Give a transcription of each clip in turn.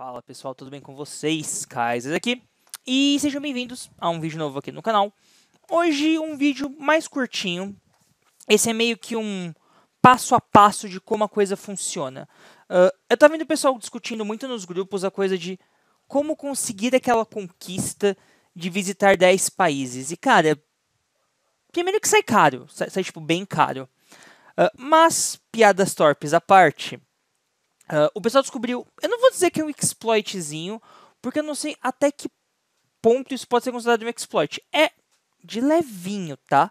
Fala pessoal, tudo bem com vocês? Kaiser aqui e sejam bem-vindos a um vídeo novo aqui no canal. Hoje um vídeo mais curtinho, esse é meio que um passo a passo de como a coisa funciona. Uh, eu tava vendo o pessoal discutindo muito nos grupos a coisa de como conseguir aquela conquista de visitar 10 países. E cara, primeiro que sai caro, sai, sai tipo bem caro. Uh, mas, piadas torpes à parte, Uh, o pessoal descobriu. Eu não vou dizer que é um exploitzinho, porque eu não sei até que ponto isso pode ser considerado um exploit. É de levinho, tá?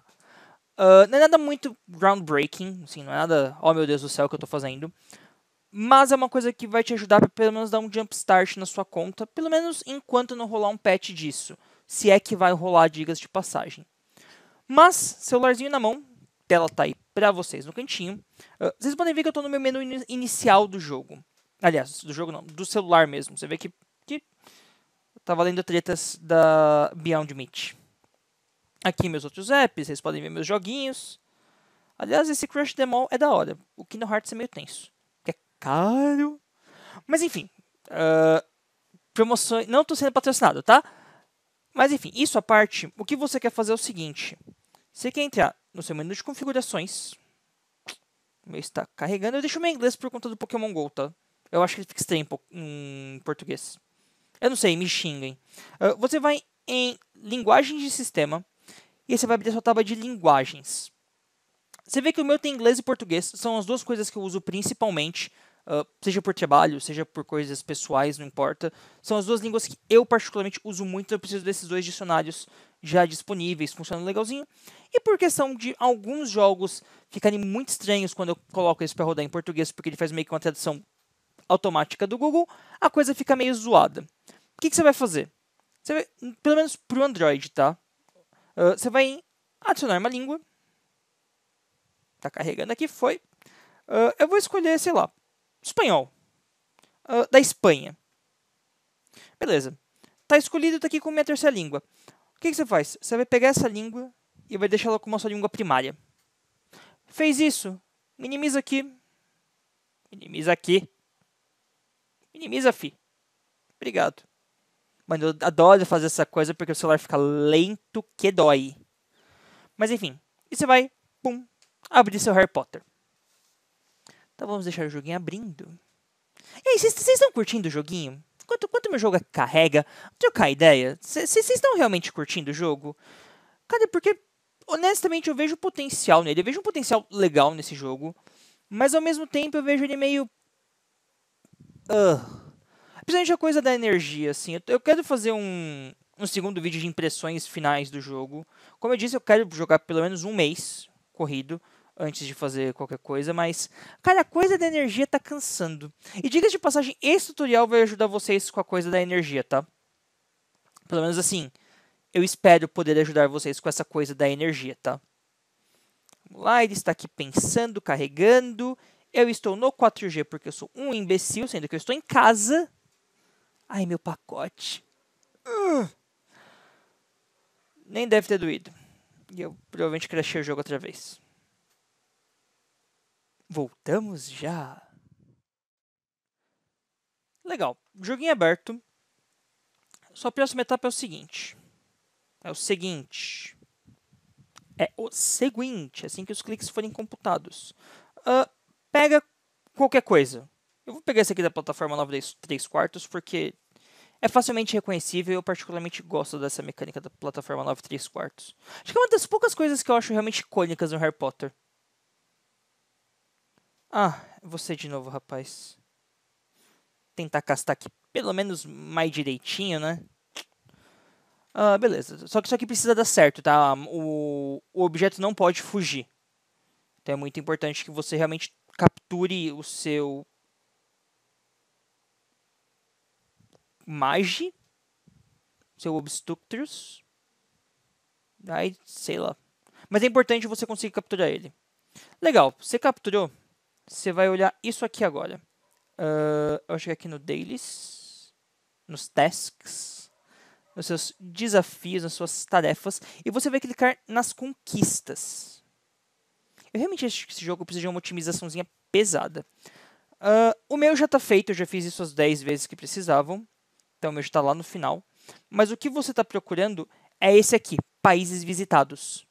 Uh, não é nada muito groundbreaking, assim, não é nada, oh meu Deus do céu, o que eu estou fazendo. Mas é uma coisa que vai te ajudar para pelo menos dar um jumpstart na sua conta, pelo menos enquanto não rolar um patch disso. Se é que vai rolar, digas de passagem. Mas, celularzinho na mão, tela está aí para vocês no cantinho. Uh, vocês podem ver que eu estou no meu menu in inicial do jogo. Aliás, do jogo não, do celular mesmo. Você vê que, que tá valendo tretas da Beyond Meat. Aqui meus outros apps, vocês podem ver meus joguinhos. Aliás, esse Crush Demo é da hora. O Kingdom Hearts é meio tenso. Que é caro. Mas enfim. Uh, promoções. Não estou sendo patrocinado, tá? Mas enfim, isso à parte, o que você quer fazer é o seguinte. Você quer entrar no seu menu de configurações. Meu está carregando. Eu deixo meu inglês por conta do Pokémon GO, tá? Eu acho que ele fica estranho em português. Eu não sei, me xinguem. Uh, você vai em linguagem de sistema e aí você vai abrir a sua tábua de linguagens. Você vê que o meu tem inglês e português, são as duas coisas que eu uso principalmente, uh, seja por trabalho, seja por coisas pessoais, não importa. São as duas línguas que eu particularmente uso muito, eu preciso desses dois dicionários já disponíveis, funcionando legalzinho. E por questão de alguns jogos ficarem muito estranhos quando eu coloco esse para rodar em português, porque ele faz meio que uma tradução automática do Google, a coisa fica meio zoada. O que, que você vai fazer? Você vai, pelo menos para o Android, tá? Uh, você vai adicionar uma língua. Tá carregando aqui, foi. Uh, eu vou escolher, sei lá, espanhol. Uh, da Espanha. Beleza. Tá escolhido, tá aqui com minha terceira língua. O que, que você faz? Você vai pegar essa língua e vai deixá-la como a sua língua primária. Fez isso. Minimiza aqui. Minimiza aqui. Minimiza, fi. Obrigado. Mano, eu adoro fazer essa coisa porque o celular fica lento que dói. Mas enfim, e você vai, pum, abrir seu Harry Potter. Então vamos deixar o joguinho abrindo. E aí, vocês estão curtindo o joguinho? quanto, quanto meu jogo é carrega. Vamos trocar ideia. Vocês estão realmente curtindo o jogo? Cara, porque honestamente eu vejo potencial nele. Eu vejo um potencial legal nesse jogo. Mas ao mesmo tempo eu vejo ele meio. Uh. Principalmente a coisa da energia, assim. Eu, eu quero fazer um, um segundo vídeo de impressões finais do jogo. Como eu disse, eu quero jogar pelo menos um mês corrido antes de fazer qualquer coisa, mas, cara, a coisa da energia tá cansando. E diga de passagem, esse tutorial vai ajudar vocês com a coisa da energia, tá? Pelo menos assim, eu espero poder ajudar vocês com essa coisa da energia, tá? Vamos lá, ele está aqui pensando, carregando. Eu estou no 4G porque eu sou um imbecil, sendo que eu estou em casa. Ai, meu pacote. Uh! Nem deve ter doído. E eu provavelmente crashei o jogo outra vez. Voltamos já. Legal. Joguinho aberto. Sua próxima etapa é o seguinte. É o seguinte. É o seguinte, assim que os cliques forem computados. Uh, pega qualquer coisa. Eu vou pegar esse aqui da plataforma 9 3 quartos, porque é facilmente reconhecível e eu particularmente gosto dessa mecânica da plataforma 9 3 quartos. Acho que é uma das poucas coisas que eu acho realmente icônicas no Harry Potter. Ah, você de novo, rapaz. Tentar castar aqui pelo menos mais direitinho, né? Ah, beleza. Só que isso aqui precisa dar certo, tá? O, o objeto não pode fugir. Então é muito importante que você realmente capture o seu... Mage. Seu Obstructors. Aí, sei lá. Mas é importante você conseguir capturar ele. Legal, você capturou você vai olhar isso aqui agora. Uh, eu acho que aqui no Dailies, nos Tasks, nos seus desafios, nas suas tarefas, e você vai clicar nas conquistas. Eu realmente acho que esse jogo precisa de uma otimizaçãozinha pesada. Uh, o meu já está feito, eu já fiz isso as 10 vezes que precisavam, então o meu já está lá no final. Mas o que você está procurando é esse aqui, países visitados.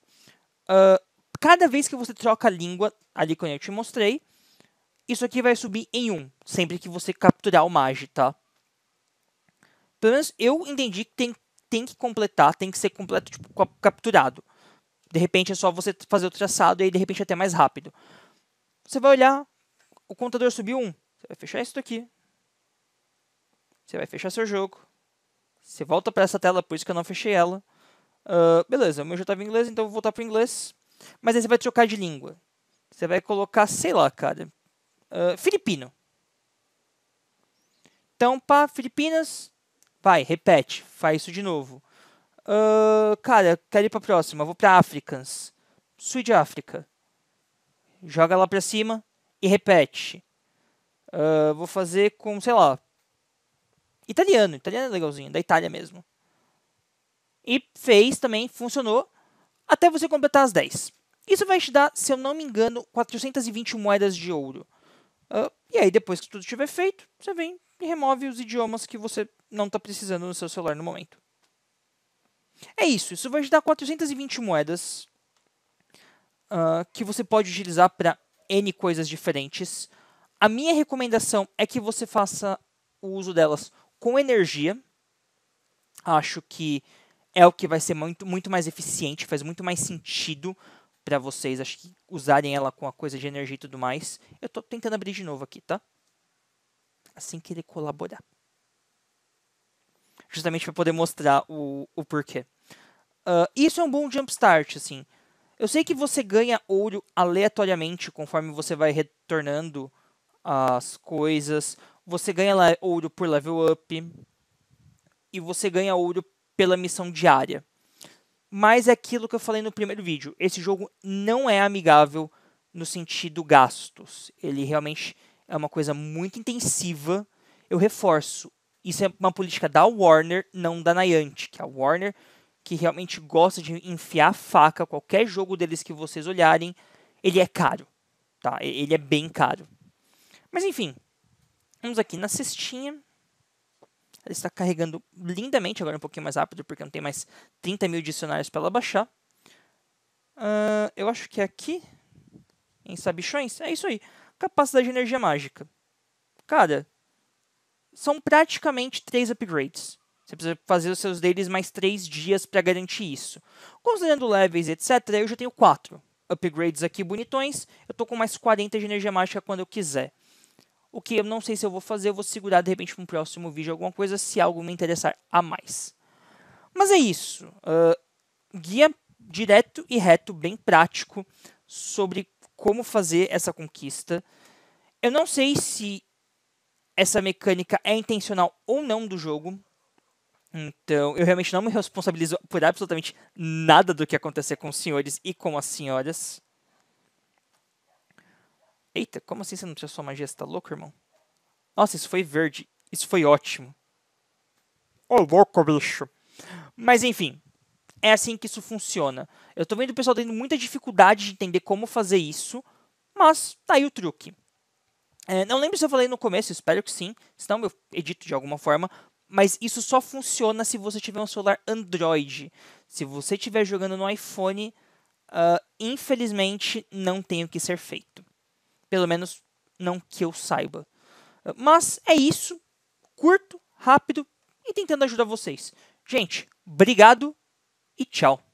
Uh, cada vez que você troca a língua, ali quando eu te mostrei, isso aqui vai subir em 1, sempre que você capturar o Mage, tá? Pelo menos eu entendi que tem, tem que completar, tem que ser completo, tipo, capturado. De repente é só você fazer o traçado e aí de repente é até mais rápido. Você vai olhar, o contador subiu 1. Você vai fechar isso daqui. Você vai fechar seu jogo. Você volta para essa tela, por isso que eu não fechei ela. Uh, beleza, o meu já estava em inglês, então eu vou voltar para inglês. Mas aí você vai trocar de língua. Você vai colocar, sei lá, cara. Ah, filipino. Então, pá, Filipinas, vai, repete, faz isso de novo. Uh, cara, quero ir pra próxima, vou pra Africans. de África. Joga lá pra cima e repete. Uh, vou fazer com, sei lá, italiano. Italiano é legalzinho, da Itália mesmo. E fez também, funcionou, até você completar as 10. Isso vai te dar, se eu não me engano, 420 moedas de ouro. Uh, e aí, depois que tudo estiver feito, você vem e remove os idiomas que você não está precisando no seu celular no momento. É isso. Isso vai te dar 420 moedas uh, que você pode utilizar para N coisas diferentes. A minha recomendação é que você faça o uso delas com energia. Acho que é o que vai ser muito, muito mais eficiente, faz muito mais sentido para vocês acho que usarem ela com a coisa de energia e tudo mais. Eu estou tentando abrir de novo aqui, tá? Assim que ele colaborar. Justamente para poder mostrar o, o porquê. Uh, isso é um bom jumpstart, assim. Eu sei que você ganha ouro aleatoriamente conforme você vai retornando as coisas. Você ganha ouro por level up. E você ganha ouro pela missão diária. Mas é aquilo que eu falei no primeiro vídeo. Esse jogo não é amigável no sentido gastos. Ele realmente é uma coisa muito intensiva. Eu reforço, isso é uma política da Warner, não da Niantic. Que é a Warner que realmente gosta de enfiar faca, qualquer jogo deles que vocês olharem, ele é caro, tá? Ele é bem caro. Mas enfim, vamos aqui na cestinha. Ela está carregando lindamente, agora um pouquinho mais rápido, porque não tem mais 30 mil dicionários para ela baixar. Uh, eu acho que é aqui, em sabichões, é isso aí. Capacidade de energia mágica. Cara, são praticamente três upgrades. Você precisa fazer os seus deles mais três dias para garantir isso. Considerando levels, etc., eu já tenho quatro upgrades aqui bonitões. Eu estou com mais 40 de energia mágica quando eu quiser. O que eu não sei se eu vou fazer, eu vou segurar de repente para um próximo vídeo alguma coisa, se algo me interessar a mais. Mas é isso. Uh, guia direto e reto, bem prático, sobre como fazer essa conquista. Eu não sei se essa mecânica é intencional ou não do jogo. Então, eu realmente não me responsabilizo por absolutamente nada do que acontecer com os senhores e com as senhoras. Eita, como assim você não precisa sua magia? Você tá louco, irmão? Nossa, isso foi verde. Isso foi ótimo. Ô, oh, louco, bicho. Mas enfim, é assim que isso funciona. Eu tô vendo o pessoal tendo muita dificuldade de entender como fazer isso, mas tá aí o truque. É, não lembro se eu falei no começo, espero que sim, senão eu edito de alguma forma, mas isso só funciona se você tiver um celular Android. Se você estiver jogando no iPhone, uh, infelizmente não tem o que ser feito. Pelo menos não que eu saiba. Mas é isso. Curto, rápido e tentando ajudar vocês. Gente, obrigado e tchau.